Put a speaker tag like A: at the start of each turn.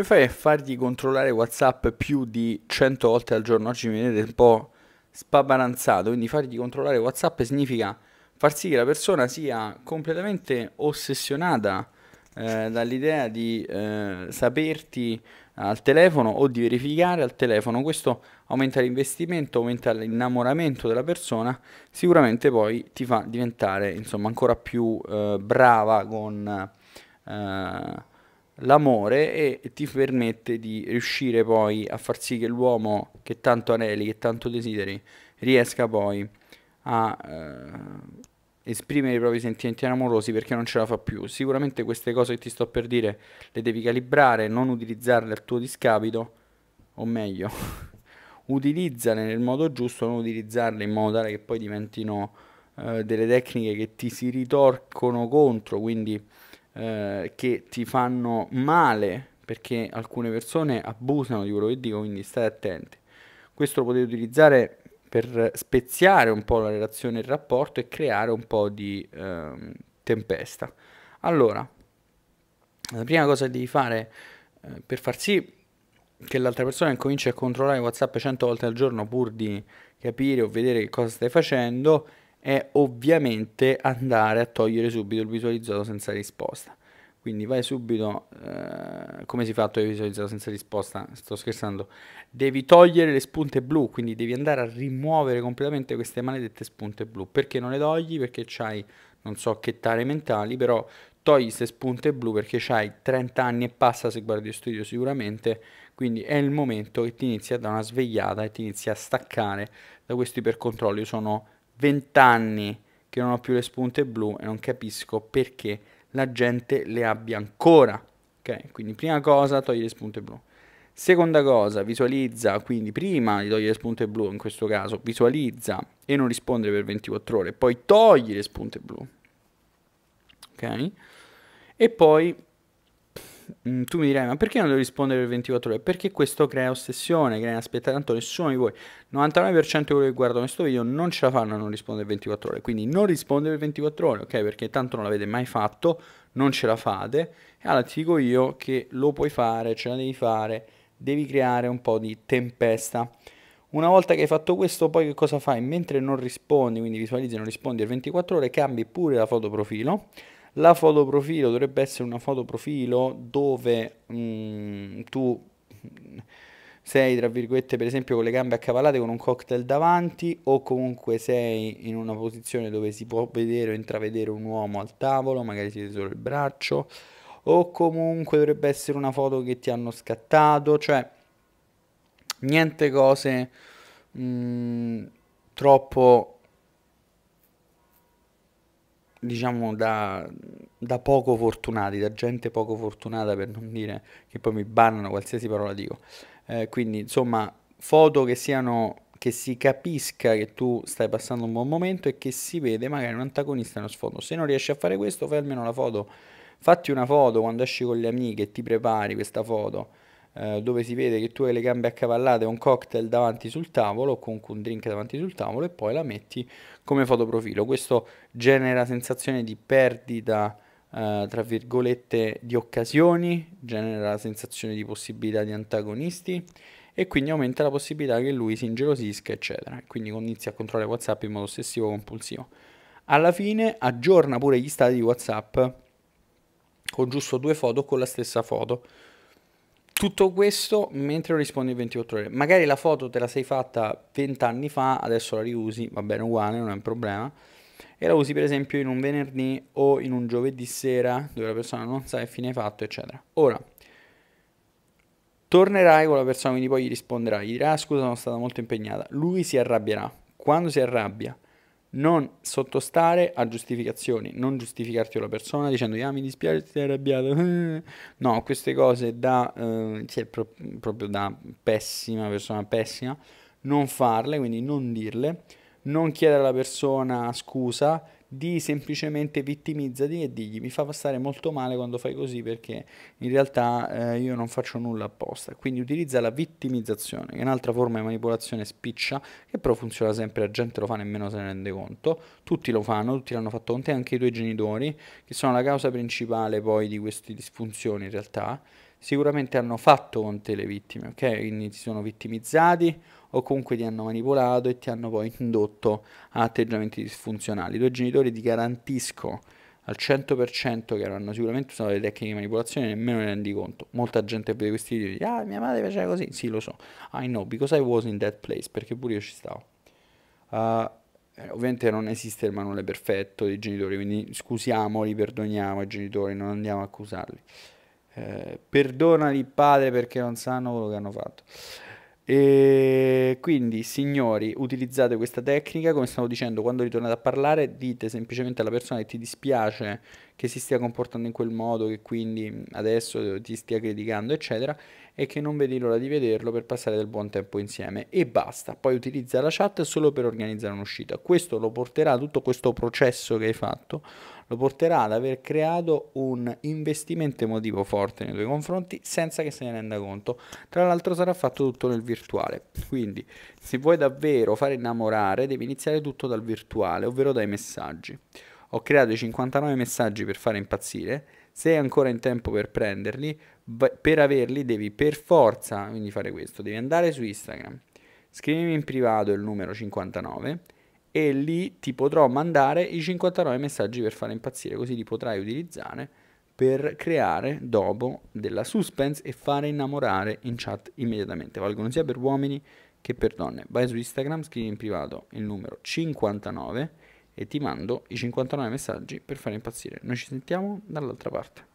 A: Come fai a fargli controllare WhatsApp più di 100 volte al giorno? Oggi mi vedete un po' spabaranzato, quindi fargli controllare WhatsApp significa far sì che la persona sia completamente ossessionata eh, dall'idea di eh, saperti al telefono o di verificare al telefono. Questo aumenta l'investimento, aumenta l'innamoramento della persona, sicuramente poi ti fa diventare insomma ancora più eh, brava con eh, l'amore e ti permette di riuscire poi a far sì che l'uomo che tanto anelli, che tanto desideri, riesca poi a eh, esprimere i propri sentimenti amorosi perché non ce la fa più. Sicuramente queste cose che ti sto per dire le devi calibrare, non utilizzarle al tuo discapito, o meglio, utilizzale nel modo giusto, non utilizzarle in modo tale che poi diventino eh, delle tecniche che ti si ritorcono contro, quindi eh, che ti fanno male perché alcune persone abusano di quello che dico, quindi stai attenti. Questo lo potete utilizzare per speziare un po' la relazione e il rapporto e creare un po' di ehm, tempesta. Allora, la prima cosa che devi fare eh, per far sì che l'altra persona incominci a controllare WhatsApp 100 volte al giorno pur di capire o vedere che cosa stai facendo è ovviamente andare a togliere subito il visualizzato senza risposta. Quindi vai subito, eh, come si fa a togliere il visualizzato senza risposta? Sto scherzando. Devi togliere le spunte blu, quindi devi andare a rimuovere completamente queste maledette spunte blu. Perché non le togli? Perché c'hai, non so che tare mentali, però togli queste spunte blu perché c'hai 30 anni e passa se guardi lo studio sicuramente, quindi è il momento che ti inizia a dare una svegliata e ti inizia a staccare da questi ipercontrolli. Sono vent'anni che non ho più le spunte blu e non capisco perché la gente le abbia ancora. Ok, quindi prima cosa togli le spunte blu. Seconda cosa, visualizza, quindi prima di togliere le spunte blu, in questo caso visualizza e non rispondere per 24 ore, poi togli le spunte blu. Ok? E poi Mm, tu mi dirai, ma perché non devo rispondere per 24 ore? Perché questo crea ossessione, crea aspetta, tanto nessuno di voi, 99% di quelli che guardano questo video non ce la fanno a non rispondere per 24 ore, quindi non rispondere per 24 ore, ok? Perché tanto non l'avete mai fatto, non ce la fate, e allora ti dico io che lo puoi fare, ce la devi fare, devi creare un po' di tempesta. Una volta che hai fatto questo, poi che cosa fai? Mentre non rispondi, quindi visualizzi e non rispondi per 24 ore, cambi pure la foto profilo, la foto profilo dovrebbe essere una foto profilo dove mh, mm, tu sei, tra virgolette, per esempio con le gambe accavallate con un cocktail davanti o comunque sei in una posizione dove si può vedere o intravedere un uomo al tavolo, magari si vede solo il braccio o comunque dovrebbe essere una foto che ti hanno scattato, cioè niente cose mh, mm, troppo diciamo da, da, poco fortunati, da gente poco fortunata per non dire che poi mi bannano qualsiasi parola dico. Eh, quindi insomma, foto che siano che si capisca che tu stai passando un buon momento e che si vede magari un antagonista nello sfondo. Se non riesci a fare questo, fai almeno la foto. Fatti una foto quando esci con le amiche, e ti prepari questa foto eh, dove si vede che tu hai le gambe accavallate, un cocktail davanti sul tavolo, o comunque un drink davanti sul tavolo e poi la metti come fotoprofilo. Questo genera sensazione di perdita, eh, tra virgolette, di occasioni, genera sensazione di possibilità di antagonisti e quindi aumenta la possibilità che lui si ingelosisca, eccetera. Quindi inizia a controllare WhatsApp in modo ossessivo compulsivo. Alla fine aggiorna pure gli stati di WhatsApp con giusto due foto con la stessa foto. Tutto questo mentre rispondi in 24 ore. Magari la foto te la sei fatta 20 anni fa, adesso la riusi, va bene uguale, non è un problema. E la usi per esempio in un venerdì o in un giovedì sera dove la persona non sa che fine hai fatto, eccetera. Ora, tornerai con la persona, quindi poi gli risponderai, gli dirà ah, scusa sono stata molto impegnata. Lui si arrabbierà. Quando si arrabbia, non sottostare a giustificazioni, non giustificarti la persona dicendo ah mi dispiace sei arrabbiato, no queste cose da, eh, sì, pro- proprio da pessima persona pessima, non farle, quindi non dirle, non chiedere alla persona scusa, di semplicemente vittimizzati e digli mi fa passare molto male quando fai così perché in realtà eh, io non faccio nulla apposta. Quindi utilizza la vittimizzazione, che è un'altra forma di manipolazione spiccia, che però funziona sempre, la gente lo fa nemmeno se ne rende conto, tutti lo fanno, tutti l'hanno fatto con te, anche i tuoi genitori, che sono la causa principale poi di queste disfunzioni in realtà sicuramente hanno fatto con te le vittime, ok? Quindi ti sono vittimizzati o comunque ti hanno manipolato e ti hanno poi indotto a atteggiamenti disfunzionali. I tuoi genitori ti garantisco al 100% che avranno sicuramente usato le tecniche di manipolazione e nemmeno ne rendi conto. Molta gente vede questi video e dice, ah mia madre faceva così, sì lo so, I know, because I was in that place, perché pure io ci stavo. Uh, ovviamente non esiste il manuale perfetto dei genitori, quindi scusiamoli, perdoniamo i genitori, non andiamo a accusarli. Eh, perdonali padre perché non sanno quello che hanno fatto. E quindi, signori, utilizzate questa tecnica, come stavo dicendo, quando ritornate a parlare, dite semplicemente alla persona che ti dispiace che si stia comportando in quel modo, che quindi mm, adesso eh, ti stia criticando, eccetera, e che non vedi l'ora di vederlo per passare del buon tempo insieme. E basta, poi utilizza la chat solo per organizzare un'uscita. Questo lo porterà, tutto questo processo che hai fatto, lo porterà ad aver creato un investimento emotivo forte nei tuoi confronti senza che se ne renda conto. Tra l'altro sarà fatto tutto nel virtuale. Quindi, se vuoi davvero fare innamorare, devi iniziare tutto dal virtuale, ovvero dai messaggi. Ho creato 59 messaggi per fare impazzire. Se hai ancora in tempo per prenderli, per averli devi per forza, quindi fare questo, devi andare su Instagram, scrivimi in privato il numero 59 e lì ti potrò mandare i 59 messaggi per fare impazzire, così li potrai utilizzare per creare dopo della suspense e fare innamorare in chat immediatamente. Valgono sia per uomini che per donne. Vai su Instagram, scrivi in privato il numero 59 e ti mando i 59 messaggi per far impazzire. Noi ci sentiamo dall'altra parte.